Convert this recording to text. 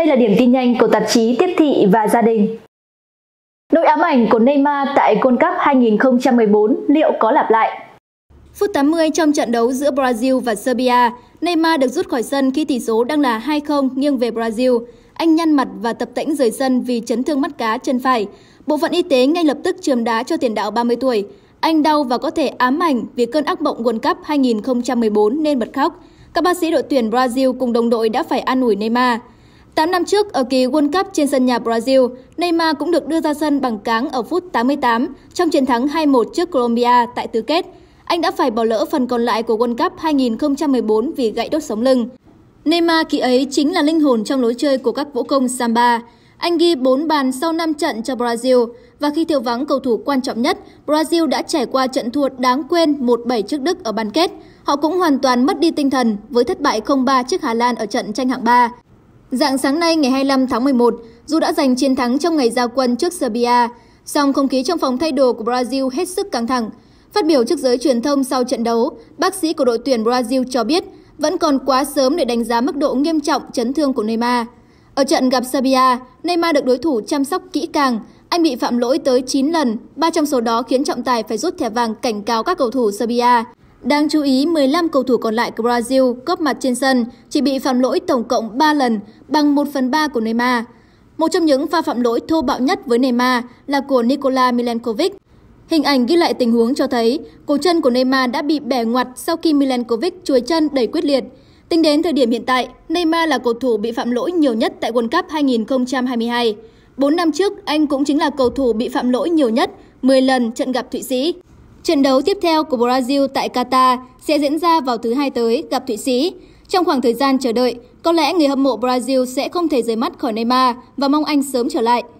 Đây là điểm tin nhanh của tạp chí Tiếp thị và Gia đình. Nỗi ám ảnh của Neymar tại World Cup 2014 liệu có lặp lại? Phút 80 trong trận đấu giữa Brazil và Serbia, Neymar được rút khỏi sân khi tỷ số đang là 2-0 nghiêng về Brazil. Anh nhăn mặt và tập tễnh rời sân vì chấn thương mắt cá chân phải. Bộ phận y tế ngay lập tức chườm đá cho tiền đạo 30 tuổi. Anh đau và có thể ám ảnh vì cơn ác mộng World Cup 2014 nên bật khóc. Các bác sĩ đội tuyển Brazil cùng đồng đội đã phải an ủi Neymar. 8 năm trước ở kỳ World Cup trên sân nhà Brazil, Neymar cũng được đưa ra sân bằng cáng ở phút 88 trong chiến thắng 2-1 trước Colombia tại tứ kết. Anh đã phải bỏ lỡ phần còn lại của World Cup 2014 vì gãy đốt sống lưng. Neymar kỳ ấy chính là linh hồn trong lối chơi của các vũ công samba. Anh ghi 4 bàn sau 5 trận cho Brazil và khi thiếu vắng cầu thủ quan trọng nhất, Brazil đã trải qua trận thua đáng quên 1-7 trước Đức ở bán kết. Họ cũng hoàn toàn mất đi tinh thần với thất bại 0-3 trước Hà Lan ở trận tranh hạng 3. Dạng sáng nay ngày 25 tháng 11, dù đã giành chiến thắng trong ngày giao quân trước Serbia, song không khí trong phòng thay đồ của Brazil hết sức căng thẳng. Phát biểu trước giới truyền thông sau trận đấu, bác sĩ của đội tuyển Brazil cho biết vẫn còn quá sớm để đánh giá mức độ nghiêm trọng chấn thương của Neymar. Ở trận gặp Serbia, Neymar được đối thủ chăm sóc kỹ càng, anh bị phạm lỗi tới 9 lần, ba trong số đó khiến trọng tài phải rút thẻ vàng cảnh cáo các cầu thủ Serbia. Đáng chú ý, 15 cầu thủ còn lại của Brazil góp mặt trên sân chỉ bị phạm lỗi tổng cộng 3 lần, bằng 1 phần 3 của Neymar. Một trong những pha phạm lỗi thô bạo nhất với Neymar là của Nikola Milenkovic. Hình ảnh ghi lại tình huống cho thấy cổ chân của Neymar đã bị bẻ ngoặt sau khi Milenkovic chuối chân đầy quyết liệt. Tính đến thời điểm hiện tại, Neymar là cầu thủ bị phạm lỗi nhiều nhất tại World Cup 2022. 4 năm trước, anh cũng chính là cầu thủ bị phạm lỗi nhiều nhất, 10 lần trận gặp Thụy Sĩ. Trận đấu tiếp theo của Brazil tại Qatar sẽ diễn ra vào thứ hai tới gặp Thụy Sĩ. Trong khoảng thời gian chờ đợi, có lẽ người hâm mộ Brazil sẽ không thể rời mắt khỏi Neymar và mong anh sớm trở lại.